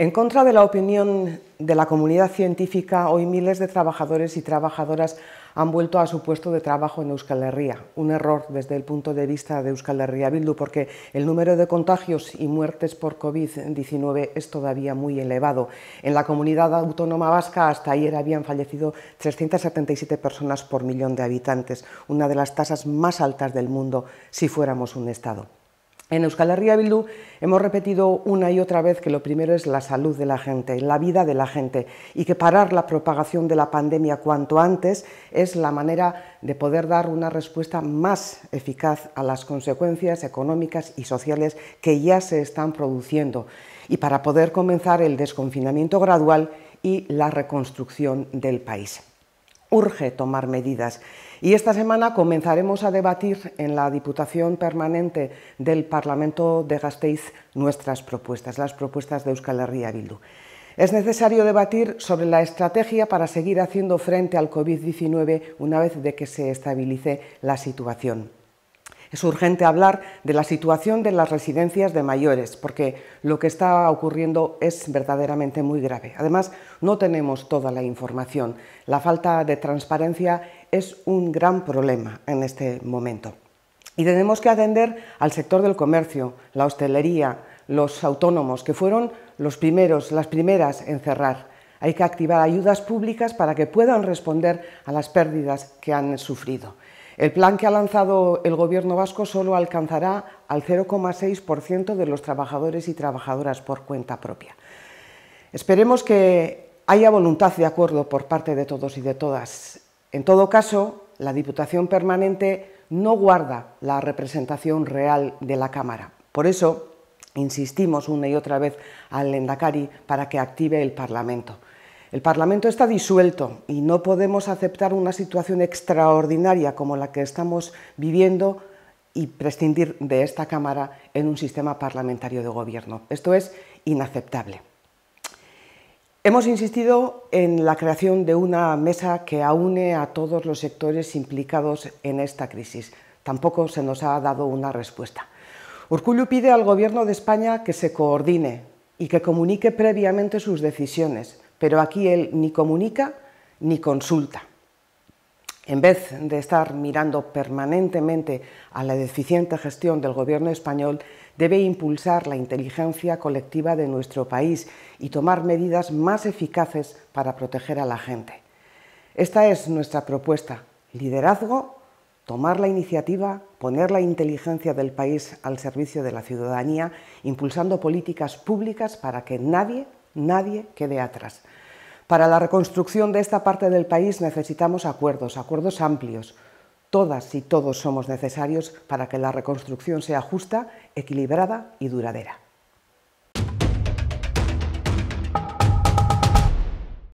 En contra de la opinión de la comunidad científica, hoy miles de trabajadores y trabajadoras han vuelto a su puesto de trabajo en Euskal Herria. Un error desde el punto de vista de Euskal Herria Bildu, porque el número de contagios y muertes por COVID-19 es todavía muy elevado. En la comunidad autónoma vasca hasta ayer habían fallecido 377 personas por millón de habitantes, una de las tasas más altas del mundo si fuéramos un Estado. En Euskal Herria Bildu hemos repetido una y otra vez que lo primero es la salud de la gente, la vida de la gente, y que parar la propagación de la pandemia cuanto antes es la manera de poder dar una respuesta más eficaz a las consecuencias económicas y sociales que ya se están produciendo, y para poder comenzar el desconfinamiento gradual y la reconstrucción del país. Urge tomar medidas. Y esta semana comenzaremos a debatir en la Diputación Permanente del Parlamento de Gasteiz nuestras propuestas, las propuestas de Euskal Herria Bildu. Es necesario debatir sobre la estrategia para seguir haciendo frente al COVID-19 una vez de que se estabilice la situación. Es urgente hablar de la situación de las residencias de mayores, porque lo que está ocurriendo es verdaderamente muy grave. Además, no tenemos toda la información. La falta de transparencia es un gran problema en este momento. Y tenemos que atender al sector del comercio, la hostelería, los autónomos, que fueron los primeros, las primeras en cerrar. Hay que activar ayudas públicas para que puedan responder a las pérdidas que han sufrido. El plan que ha lanzado el Gobierno vasco solo alcanzará al 0,6% de los trabajadores y trabajadoras por cuenta propia. Esperemos que haya voluntad de acuerdo por parte de todos y de todas. En todo caso, la Diputación Permanente no guarda la representación real de la Cámara. Por eso, insistimos una y otra vez al Lendakari para que active el Parlamento. El Parlamento está disuelto y no podemos aceptar una situación extraordinaria como la que estamos viviendo y prescindir de esta Cámara en un sistema parlamentario de gobierno. Esto es inaceptable. Hemos insistido en la creación de una mesa que aúne a todos los sectores implicados en esta crisis. Tampoco se nos ha dado una respuesta. Urcullu pide al Gobierno de España que se coordine y que comunique previamente sus decisiones, pero aquí él ni comunica ni consulta. En vez de estar mirando permanentemente a la deficiente gestión del gobierno español, debe impulsar la inteligencia colectiva de nuestro país y tomar medidas más eficaces para proteger a la gente. Esta es nuestra propuesta. Liderazgo, tomar la iniciativa, poner la inteligencia del país al servicio de la ciudadanía, impulsando políticas públicas para que nadie nadie quede atrás. Para la reconstrucción de esta parte del país necesitamos acuerdos, acuerdos amplios. Todas y todos somos necesarios para que la reconstrucción sea justa, equilibrada y duradera.